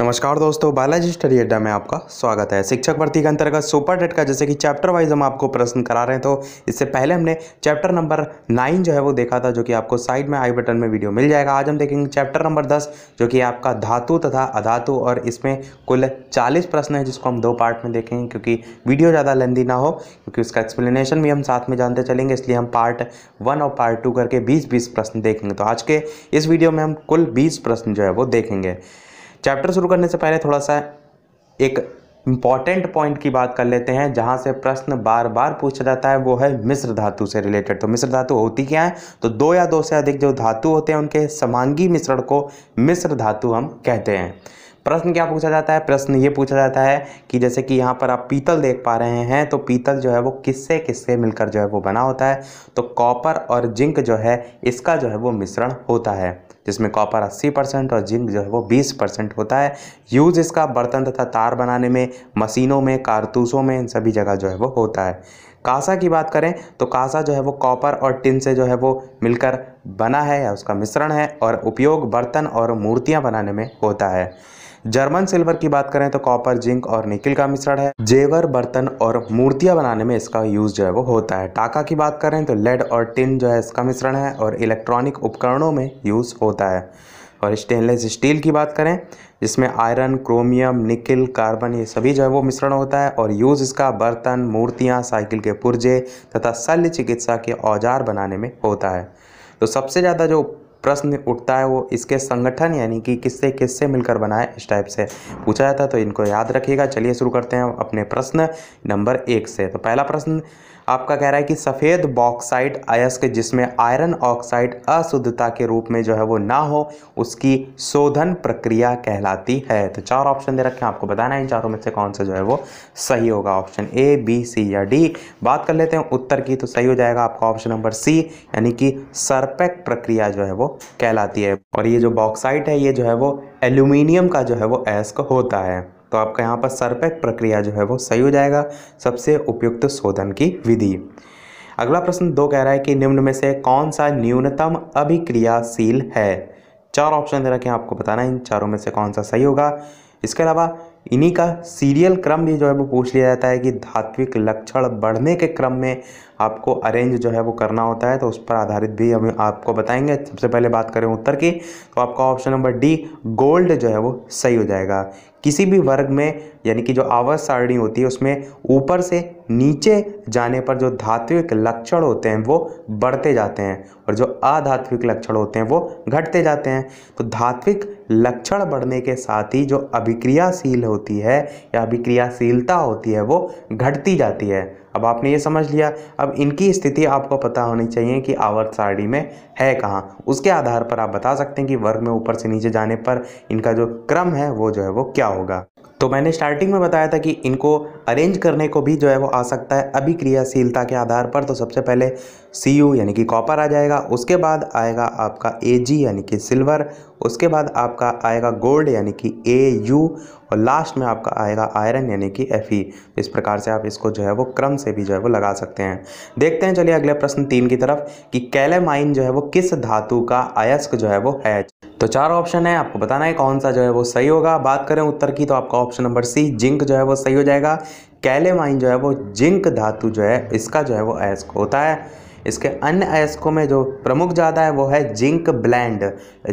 नमस्कार दोस्तों बालाजी स्टडी अड्डा में आपका स्वागत है शिक्षक भर्ती के अंतर्गत सुपर डेट का जैसे कि चैप्टर वाइज हम आपको प्रश्न करा रहे हैं तो इससे पहले हमने चैप्टर नंबर नाइन जो है वो देखा था जो कि आपको साइड में आई बटन में वीडियो मिल जाएगा आज हम देखेंगे चैप्टर नंबर दस जो कि आपका धातु तथा अधातु और इसमें कुल चालीस प्रश्न है जिसको हम दो पार्ट में देखेंगे क्योंकि वीडियो ज़्यादा लेंदी ना हो क्योंकि उसका एक्सप्लेनेशन भी हम साथ में जानते चलेंगे इसलिए हम पार्ट वन और पार्ट टू करके बीस बीस प्रश्न देखेंगे तो आज के इस वीडियो में हम कुल बीस प्रश्न जो है वो देखेंगे चैप्टर शुरू करने से पहले थोड़ा सा एक इम्पॉर्टेंट पॉइंट की बात कर लेते हैं जहाँ से प्रश्न बार बार पूछा जाता है वो है मिश्र धातु से रिलेटेड तो मिश्र धातु होती क्या है तो दो या दो से अधिक जो धातु होते हैं उनके समांगी मिश्रण को मिश्र धातु हम कहते हैं प्रश्न क्या पूछा जाता है प्रश्न ये पूछा जाता है कि जैसे कि यहाँ पर आप पीतल देख पा रहे हैं तो पीतल जो है वो किससे किससे मिलकर जो है वो बना होता है तो कॉपर और जिंक जो है इसका जो है वो मिश्रण होता है जिसमें कॉपर 80 परसेंट और जिंक जो है वो 20 परसेंट होता है यूज़ इसका बर्तन तथा तार बनाने में मशीनों में कारतूसों में इन सभी जगह जो है वो होता है कासा की बात करें तो कासा जो है वो कॉपर और टिन से जो है वो मिलकर बना है या उसका मिश्रण है और उपयोग बर्तन और मूर्तियाँ बनाने में होता है जर्मन सिल्वर की बात करें तो कॉपर जिंक और निकिल का मिश्रण है जेवर बर्तन और मूर्तियां बनाने में इसका यूज जो है वो होता है टाका की बात करें तो लेड और टिन जो है इसका मिश्रण है और इलेक्ट्रॉनिक उपकरणों में यूज होता है और स्टेनलेस स्टील की बात करें जिसमें आयरन क्रोमियम निकिल कार्बन ये सभी जो है वो मिश्रण होता है और यूज़ इसका बर्तन मूर्तियाँ साइकिल के पुर्जे तथा शल्य चिकित्सा के औजार बनाने में होता है तो सबसे ज़्यादा जो प्रश्न उठता है वो इसके संगठन यानी कि किससे किससे मिलकर बनाए इस टाइप से पूछा जाता है तो इनको याद रखिएगा चलिए शुरू करते हैं अपने प्रश्न नंबर एक से तो पहला प्रश्न आपका कह रहा है कि सफ़ेद बॉक्साइड अयस्क जिसमें आयरन ऑक्साइड अशुद्धता के रूप में जो है वो ना हो उसकी शोधन प्रक्रिया कहलाती है तो चार ऑप्शन दे रखे हैं आपको बताना है इन चारों में से कौन सा जो है वो सही होगा ऑप्शन ए बी सी या डी बात कर लेते हैं उत्तर की तो सही हो जाएगा आपका ऑप्शन नंबर सी यानी कि सरपैक प्रक्रिया जो है वो कहलाती है और ये जो बॉक्साइट है ये जो है वो एल्यूमिनियम का जो है वो एस्क होता है तो आपका यहाँ पर सरपेक प्रक्रिया जो है वो सही हो जाएगा सबसे उपयुक्त शोधन की विधि अगला प्रश्न दो कह रहा है कि निम्न में से कौन सा न्यूनतम अभिक्रियाशील है चार ऑप्शन दे रखें आपको बताना है इन चारों में से कौन सा सही होगा इसके अलावा इन्हीं का सीरियल क्रम भी जो है वो पूछ लिया जाता है कि धात्विक लक्षण बढ़ने के क्रम में आपको अरेंज जो है वो करना होता है तो उस पर आधारित भी हम आपको बताएंगे सबसे पहले बात करें उत्तर की तो आपका ऑप्शन नंबर डी गोल्ड जो है वो सही हो जाएगा किसी भी वर्ग में यानी कि जो आवर्त सारणी होती है उसमें ऊपर से नीचे जाने पर जो धात्विक लक्षण होते हैं वो बढ़ते जाते हैं और जो अधात्विक लक्षण होते हैं वो घटते जाते हैं तो धात्विक लक्षण बढ़ने के साथ ही जो अभिक्रियाशील होती है या अभिक्रियाशीलता होती है वो घटती जाती है अब आपने ये समझ लिया अब इनकी स्थिति आपको पता होनी चाहिए कि आवर्त सारणी में है कहाँ उसके आधार पर आप बता सकते हैं कि वर्ग में ऊपर से नीचे जाने पर इनका जो क्रम है वो जो है वो क्या होगा तो मैंने स्टार्टिंग में बताया था कि इनको अरेंज करने को भी जो है वो आ सकता है अभी क्रियाशीलता के आधार पर तो सबसे पहले सी यू यानी कि कॉपर आ जाएगा उसके बाद आएगा आपका ए जी यानी कि सिल्वर उसके बाद आपका आएगा गोल्ड यानी कि ए यू और लास्ट में आपका आएगा आयरन यानी कि एफ ई इस प्रकार से आप इसको जो है वो क्रम से भी जो है वो लगा सकते हैं देखते हैं चलिए अगले प्रश्न तीन की तरफ कि कैलेमाइन जो है वो किस धातु का अयस्क जो है वो है तो चार ऑप्शन है आपको बताना है कौन सा जो है वो सही होगा बात करें उत्तर की तो आपका ऑप्शन नंबर सी जिंक जो है वो सही हो जाएगा कैलेमाइन जो है वो जिंक धातु जो है इसका जो है वो अयस्क होता है इसके अन्य अयस्कों में जो प्रमुख ज़्यादा है वो है जिंक ब्लैंड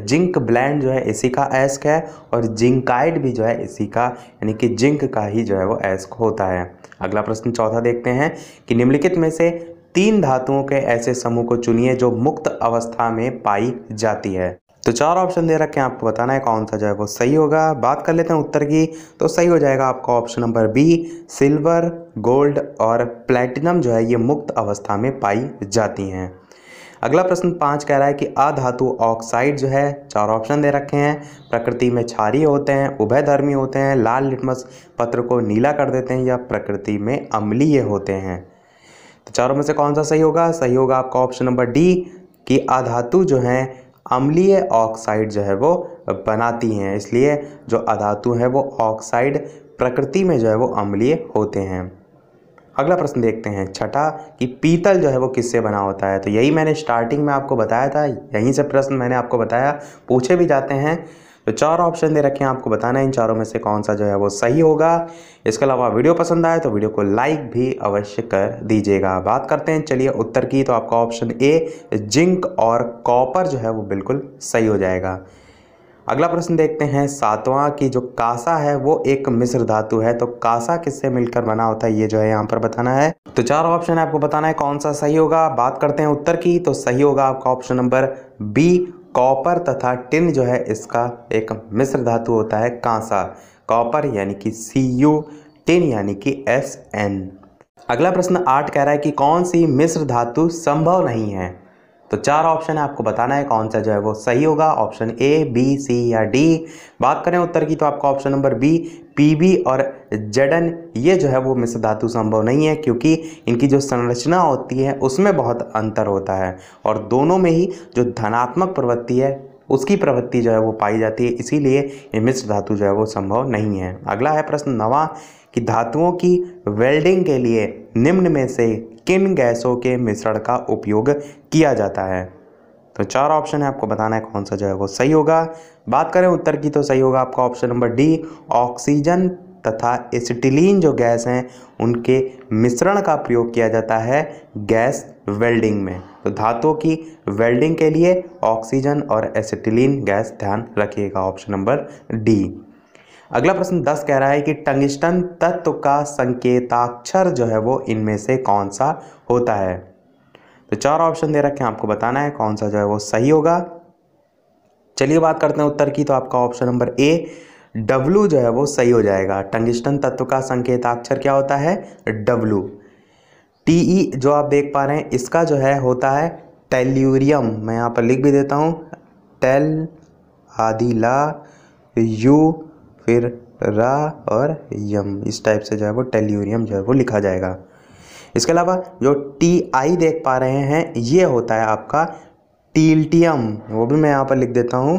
जिंक ब्लैंड जो है इसी का अयस्क है और जिंकाइड भी जो है इसी का यानी कि जिंक का ही जो है वो अयस्क होता है अगला प्रश्न चौथा देखते हैं कि निम्नलिखित में से तीन धातुओं के ऐसे समूह को चुनिए जो मुक्त अवस्था में पाई जाती है तो चार ऑप्शन दे रखे हैं आपको बताना है कौन सा जो है वो सही होगा बात कर लेते हैं उत्तर की तो सही हो जाएगा आपका option number B silver gold और प्लेटिनम जो है ये मुक्त अवस्था में पाई जाती हैं अगला प्रश्न पाँच कह रहा है कि अधातु ऑक्साइड जो है चार ऑप्शन दे रखे हैं प्रकृति में छारी होते हैं उभयधर्मी होते हैं लाल लिटमस पत्र को नीला कर देते हैं या प्रकृति में अम्लीय होते हैं तो चारों में से कौन सा सही होगा सही होगा आपका ऑप्शन नंबर डी कि अधातु जो हैं अम्लीय ऑक्साइड जो है वो बनाती हैं इसलिए जो अधातु हैं वो ऑक्साइड प्रकृति में जो है वो अम्लीय होते हैं अगला प्रश्न देखते हैं छठा कि पीतल जो है वो किससे बना होता है तो यही मैंने स्टार्टिंग में आपको बताया था यहीं से प्रश्न मैंने आपको बताया पूछे भी जाते हैं तो चार ऑप्शन दे रखे हैं आपको बताना है इन चारों में से कौन सा जो है वो सही होगा इसके अलावा वीडियो पसंद आए तो वीडियो को लाइक भी अवश्य कर दीजिएगा बात करते हैं चलिए उत्तर की तो आपका ऑप्शन ए जिंक और कॉपर जो है वो बिल्कुल सही हो जाएगा अगला प्रश्न देखते हैं सातवां की जो कासा है वो एक मिश्र धातु है तो कासा किससे मिलकर बना होता है ये जो है यहाँ पर बताना है तो चार ऑप्शन है आपको बताना है कौन सा सही होगा बात करते हैं उत्तर की तो सही होगा आपका ऑप्शन नंबर बी कॉपर तथा टिन जो है इसका एक मिश्र धातु होता है कांसा कॉपर यानी कि सी यू टिन यानी कि एस एन अगला प्रश्न आठ कह रहा है कि कौन सी मिश्र धातु संभव नहीं है तो चार ऑप्शन है आपको बताना है कौन सा जो है वो सही होगा ऑप्शन ए बी सी या डी बात करें उत्तर की तो आपका ऑप्शन नंबर बी पी और जडन ये जो है वो मिश्र धातु संभव नहीं है क्योंकि इनकी जो संरचना होती है उसमें बहुत अंतर होता है और दोनों में ही जो धनात्मक प्रवृत्ति है उसकी प्रवृत्ति जो है वो पाई जाती है इसीलिए ये मिश्र धातु जो है वो संभव नहीं है अगला है प्रश्न नवा कि धातुओं की वेल्डिंग के लिए निम्न में से किन गैसों के मिश्रण का उपयोग किया जाता है तो चार ऑप्शन है आपको बताना है कौन सा जो है वो सही होगा बात करें उत्तर की तो सही होगा आपका ऑप्शन नंबर डी ऑक्सीजन तथा एसिटिलीन जो गैस हैं उनके मिश्रण का प्रयोग किया जाता है गैस वेल्डिंग में तो धातुओं की वेल्डिंग के लिए ऑक्सीजन और एसिटिलीन गैस ध्यान रखिएगा ऑप्शन नंबर डी अगला प्रश्न दस कह रहा है कि टंगस्टन तत्व का संकेताक्षर जो है वो इनमें से कौन सा होता है तो चार ऑप्शन दे रखे हैं आपको बताना है कौन सा जो है वो सही होगा चलिए बात करते हैं उत्तर की तो आपका ऑप्शन नंबर ए डब्लू जो है वो सही हो जाएगा टंगिस्टन तत्व का संकेताक्षर क्या होता है डब्लू टी ई जो आप देख पा रहे हैं इसका जो है होता है टेल्यूरियम मैं यहाँ पर लिख भी देता हूँ टेल आदि ला यू फिर रा और यम इस टाइप से जो है वो टेल्यूरियम जो है वो लिखा जाएगा इसके अलावा जो टी आई देख पा रहे हैं ये होता है आपका टील्टियम वो भी मैं यहाँ पर लिख देता हूँ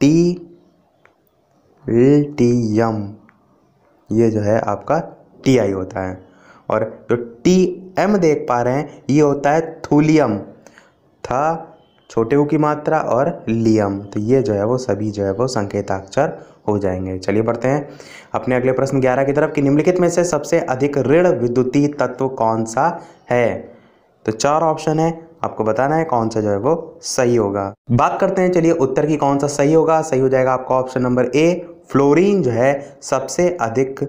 टी टी एम ये जो है आपका टी आई होता है और जो टी एम देख पा रहे हैं ये होता है थूलियम था छोटे ऊ की मात्रा और लियम तो ये जो है वो सभी जो है वो संकेताक्षर हो जाएंगे चलिए बढ़ते हैं अपने अगले प्रश्न ग्यारह की तरफ कि निम्नलिखित में से सबसे अधिक ऋण विद्युतीय तत्व कौन सा है तो चार ऑप्शन है आपको बताना है कौन सा जो है वो सही होगा बात करते हैं चलिए उत्तर की कौन सा सही होगा सही हो जाएगा आपका ऑप्शन नंबर ए फ्लोरीन जो है सबसे अधिक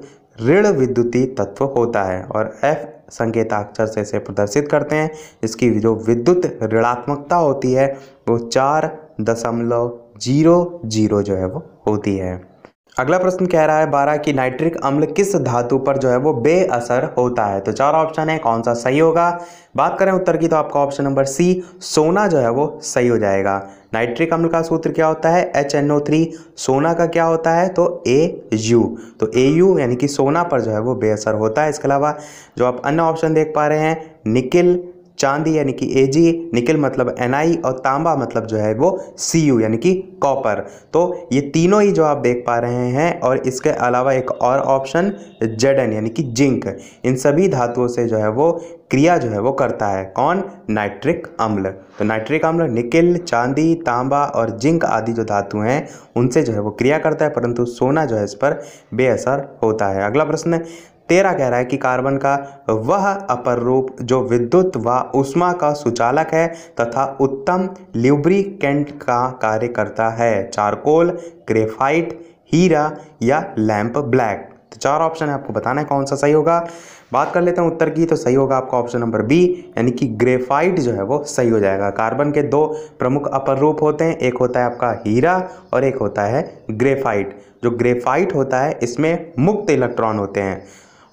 ऋण विद्युतीय तत्व होता है और एफ संकेताक्षर से इसे प्रदर्शित करते हैं इसकी जो विद्युत ऋणात्मकता होती है वो चार दशमलव जीरो जीरो जो है वो होती है अगला प्रश्न कह रहा है बारह कि नाइट्रिक अम्ल किस धातु पर जो है वो बेअसर होता है तो चार ऑप्शन है कौन सा सही होगा बात करें उत्तर की तो आपका ऑप्शन नंबर सी सोना जो है वो सही हो जाएगा नाइट्रिक अम्ल का सूत्र क्या होता है एच एन ओ थ्री सोना का क्या होता है तो ए यू तो ए यू यानी कि सोना पर जो है वो बेअसर होता है इसके अलावा जो आप अन्य ऑप्शन देख पा रहे हैं निकिल चांदी यानी कि ए निकल मतलब एन और तांबा मतलब जो है वो सी यानी कि कॉपर तो ये तीनों ही जो आप देख पा रहे हैं और इसके अलावा एक और ऑप्शन जेडन यानी कि जिंक इन सभी धातुओं से जो है वो क्रिया जो है वो करता है कौन नाइट्रिक अम्ल तो नाइट्रिक अम्ल निकिल चांदी तांबा और जिंक आदि जो धातु हैं उनसे जो है वो क्रिया करता है परंतु सोना जो है इस पर बेअसर होता है अगला प्रश्न तेरा कह रहा है कि कार्बन का वह अपर रूप जो विद्युत व उष्मा का सुचालक है तथा उत्तम ल्यूब्रिकेंट का कार्य करता है चारकोल ग्रेफाइट हीरा या लैंप ब्लैक तो चार ऑप्शन है आपको बताना है कौन सा सही होगा बात कर लेते हैं उत्तर की तो सही होगा आपका ऑप्शन नंबर बी यानी कि ग्रेफाइट जो है वो सही हो जाएगा कार्बन के दो प्रमुख अपर रूप होते हैं एक होता है आपका हीरा और एक होता है ग्रेफाइट जो ग्रेफाइट होता है इसमें मुक्त इलेक्ट्रॉन होते हैं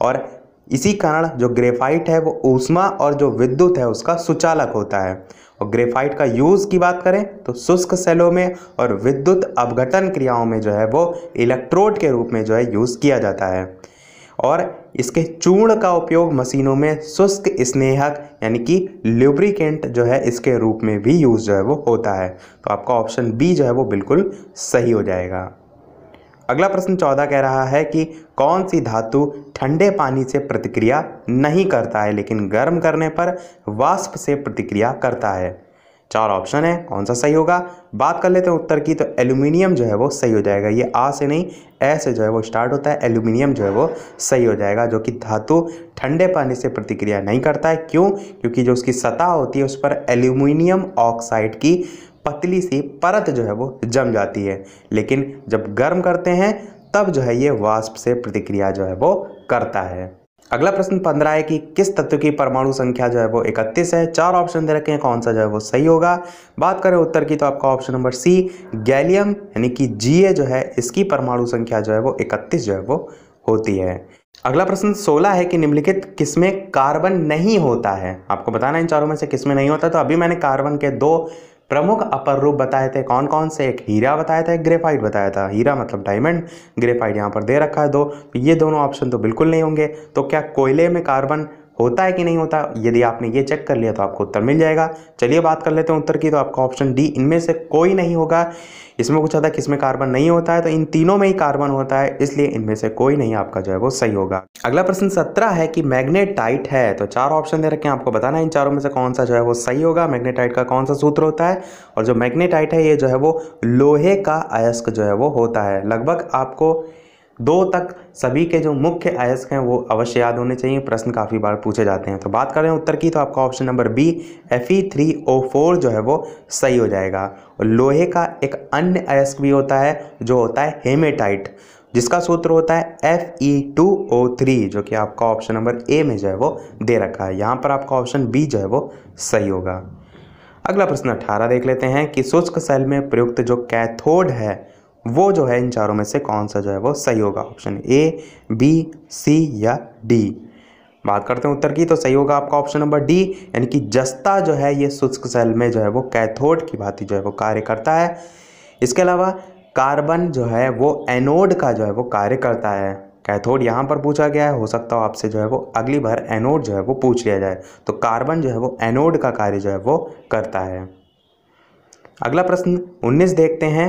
और इसी कारण जो ग्रेफाइट है वो ऊष्मा और जो विद्युत है उसका सुचालक होता है और ग्रेफाइट का यूज़ की बात करें तो शुष्क सेलों में और विद्युत अवघटन क्रियाओं में जो है वो इलेक्ट्रोड के रूप में जो है यूज़ किया जाता है और इसके चूर्ण का उपयोग मशीनों में शुष्क स्नेहक यानी कि ल्यूब्रिकेंट जो है इसके रूप में भी यूज़ जो है वो होता है तो आपका ऑप्शन बी जो है वो बिल्कुल सही हो जाएगा अगला प्रश्न चौदह कह रहा है कि कौन सी धातु ठंडे पानी से प्रतिक्रिया नहीं करता है लेकिन गर्म करने पर वाष्प से प्रतिक्रिया करता है चार ऑप्शन है कौन सा सही होगा बात कर लेते हैं उत्तर की तो एल्यूमिनियम जो है वो सही हो जाएगा ये आ से नहीं ए से जो है वो स्टार्ट होता है एल्यूमिनियम जो है वो सही हो जाएगा जो कि धातु ठंडे पानी से प्रतिक्रिया नहीं करता है क्यों क्योंकि जो उसकी सतह होती है उस पर एल्यूमिनियम ऑक्साइड की पतली सी परत जो है वो जम जाती है लेकिन जब गर्म करते हैं तब जो है ये वाष्प से प्रतिक्रिया जो है वो करता है अगला प्रश्न पंद्रह है कि किस तत्व की परमाणु संख्या जो है वो इकतीस है चार ऑप्शन दे रखे हैं कौन सा जो है वो सही होगा बात करें उत्तर की तो आपका ऑप्शन नंबर सी गैलियम यानी कि जी जो है इसकी परमाणु संख्या जो है वो इकतीस जो है वो होती है अगला प्रश्न सोलह है कि निम्नलिखित किसमें कार्बन नहीं होता है आपको बताना इन चारों में से किसमें नहीं होता तो अभी मैंने कार्बन के दो प्रमुख अपर रूप बताए थे कौन कौन से एक हीरा बताया था एक ग्रेफाइट बताया था हीरा मतलब डायमंड ग्रेफाइट यहाँ पर दे रखा है दो तो ये दोनों ऑप्शन तो बिल्कुल नहीं होंगे तो क्या कोयले में कार्बन होता है कि नहीं होता यदि आपने ये चेक कर लिया तो आपको उत्तर मिल जाएगा चलिए बात कर लेते हैं उत्तर की तो आपका ऑप्शन डी इनमें से कोई नहीं होगा इसमें कुछ ज़्यादा किसमें कार्बन नहीं होता है तो इन तीनों में ही कार्बन होता है इसलिए इनमें से कोई नहीं आपका जो है वो सही होगा अगला प्रश्न सत्रह है कि मैग्नेटाइट है तो चार ऑप्शन दे रखे हैं आपको बताना है इन चारों में से कौन सा जो है वो सही होगा मैग्नेटाइट का कौन सा सूत्र होता है और जो मैग्नेटाइट है ये जो है वो लोहे का अयस्क जो है वो होता है लगभग आपको दो तक सभी के जो मुख्य अयस्क हैं वो अवश्य याद होने चाहिए प्रश्न काफ़ी बार पूछे जाते हैं तो बात कर रहे हैं उत्तर की तो आपका option number B F E three O four जो है वो सही हो जाएगा और लोहे का एक अन्य अयस्क भी होता है जो होता है हेमेटाइट जिसका सूत्र होता है F E two O three जो कि आपका ऑप्शन नंबर ए में जो है वो दे रखा है यहाँ पर आपका ऑप्शन बी जो है वो सही होगा अगला प्रश्न अठारह देख लेते हैं कि शुष्क सेल में प्रयुक्त जो कैथोड है वो जो है इन चारों में से कौन सा जो है वो सही होगा ऑप्शन ए बी सी या डी बात करते हैं उत्तर की तो सही होगा आपका ऑप्शन नंबर डी यानी कि जस्ता जो है ये शुष्क सेल में जो है वो कैथोड की भांति जो है वो कार्य करता है इसके अलावा कार्बन जो है वो एनोड का जो है वो कार्य करता है कैथोड यहाँ पर पूछा गया है हो सकता हो आपसे जो है वो अगली बार एनोड जो है वो पूछ लिया जाए तो कार्बन जो है वो एनोड का कार्य जो है वो करता है अगला प्रश्न 19 देखते हैं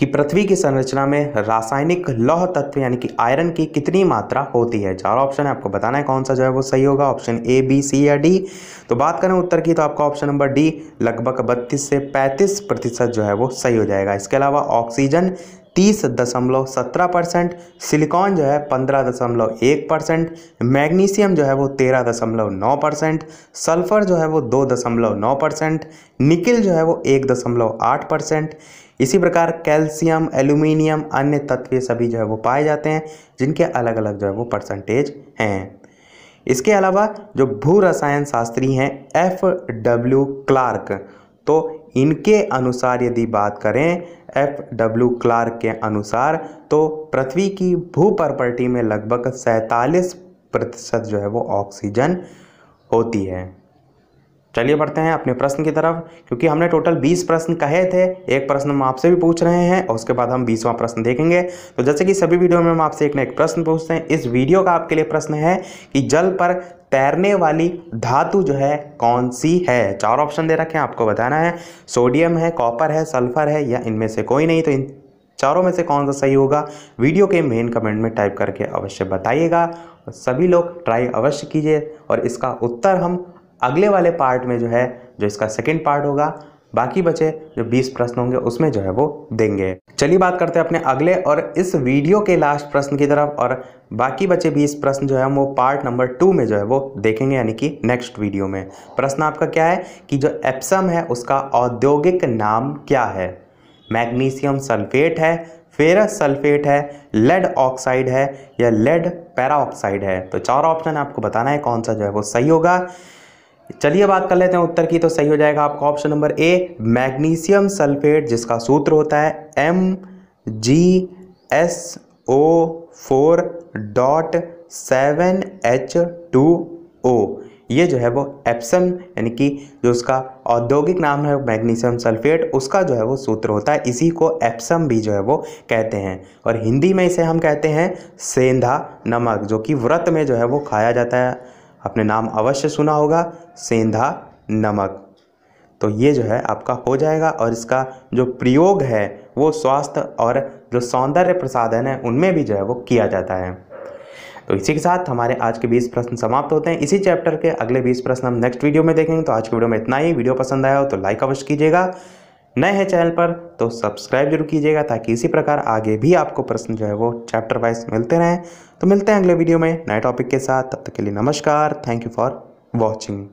कि पृथ्वी की संरचना में रासायनिक लौह तत्व यानी कि आयरन की कितनी मात्रा होती है चार ऑप्शन है आपको बताना है कौन सा जो है वो सही होगा ऑप्शन ए बी सी या डी तो बात करें उत्तर की तो आपका ऑप्शन नंबर डी लगभग बत्तीस से पैंतीस प्रतिशत जो है वो सही हो जाएगा इसके अलावा ऑक्सीजन तीस दशमलव सत्रह परसेंट सिलिकॉन जो है पंद्रह दशमलव एक परसेंट मैग्नीशियम जो है वो तेरह दशमलव नौ परसेंट सल्फर जो है वो दो दशमलव नौ परसेंट निकिल जो है वो एक दशमलव आठ परसेंट इसी प्रकार कैल्शियम एल्यूमिनियम अन्य तत्व सभी जो है वो पाए जाते हैं जिनके अलग अलग जो है वो परसेंटेज हैं इसके अलावा जो भू रसायन शास्त्री हैं एफ डब्ल्यू क्लार्क तो इनके अनुसार यदि बात करें एफ डब्ल्यू क्लार्क के अनुसार तो पृथ्वी की भू प्रॉपर्टी में लगभग सैंतालीस प्रतिशत जो है वो ऑक्सीजन होती है चलिए बढ़ते हैं अपने प्रश्न की तरफ क्योंकि हमने टोटल 20 प्रश्न कहे थे एक प्रश्न हम आपसे भी पूछ रहे हैं और उसके बाद हम बीसवां प्रश्न देखेंगे तो जैसे कि सभी वीडियो में हम आपसे एक ना एक प्रश्न पूछते हैं इस वीडियो का आपके लिए प्रश्न है कि जल पर तैरने वाली धातु जो है कौन सी है चार ऑप्शन दे रखे हैं आपको बताना है सोडियम है कॉपर है सल्फर है या इनमें से कोई नहीं तो इन चारों में से कौन सा सही होगा वीडियो के मेन कमेंट में टाइप करके अवश्य बताइएगा सभी लोग ट्राई अवश्य कीजिए और इसका उत्तर हम अगले वाले पार्ट में जो है जो इसका सेकेंड पार्ट होगा बाकी बचे जो 20 प्रश्न होंगे उसमें जो है वो देंगे चलिए बात करते हैं अपने अगले और इस वीडियो के लास्ट प्रश्न की तरफ और बाकी बचे 20 प्रश्न जो है हम वो पार्ट नंबर टू में जो है वो देखेंगे यानी कि नेक्स्ट वीडियो में प्रश्न आपका क्या है कि जो एप्सम है उसका औद्योगिक नाम क्या है मैग्नीशियम सल्फेट है फेरस सल्फेट है लेड ऑक्साइड है या लेड पैरा ऑक्साइड है तो चार ऑप्शन आपको बताना है कौन सा जो है वो सही होगा चलिए बात कर लेते हैं उत्तर की तो सही हो जाएगा आपका option number A magnesium sulphate जिसका सूत्र होता है M G S O four dot seven H two O ये जो है वो एप्सम यानी कि जो उसका औद्योगिक नाम है मैग्नीशियम सल्फेट उसका जो है वो सूत्र होता है इसी को एप्सम भी जो है वो कहते हैं और हिंदी में इसे हम कहते हैं सेंधा नमक जो कि व्रत में जो है वो खाया जाता है अपने नाम अवश्य सुना होगा सेंधा नमक तो ये जो है आपका हो जाएगा और इसका जो प्रयोग है वो स्वास्थ्य और जो सौंदर्य प्रसाधन है उनमें भी जो है वो किया जाता है तो इसी के साथ हमारे आज के 20 प्रश्न समाप्त होते हैं इसी चैप्टर के अगले 20 प्रश्न हम नेक्स्ट वीडियो में देखेंगे तो आज के वीडियो में इतना ही वीडियो पसंद आया हो तो लाइक अवश्य कीजिएगा नए हैं चैनल पर तो सब्सक्राइब जरूर कीजिएगा ताकि इसी प्रकार आगे भी आपको प्रश्न जो है वो चैप्टर वाइज मिलते रहें तो मिलते हैं अगले वीडियो में नए टॉपिक के साथ तब तक के लिए नमस्कार थैंक यू फॉर वॉचिंग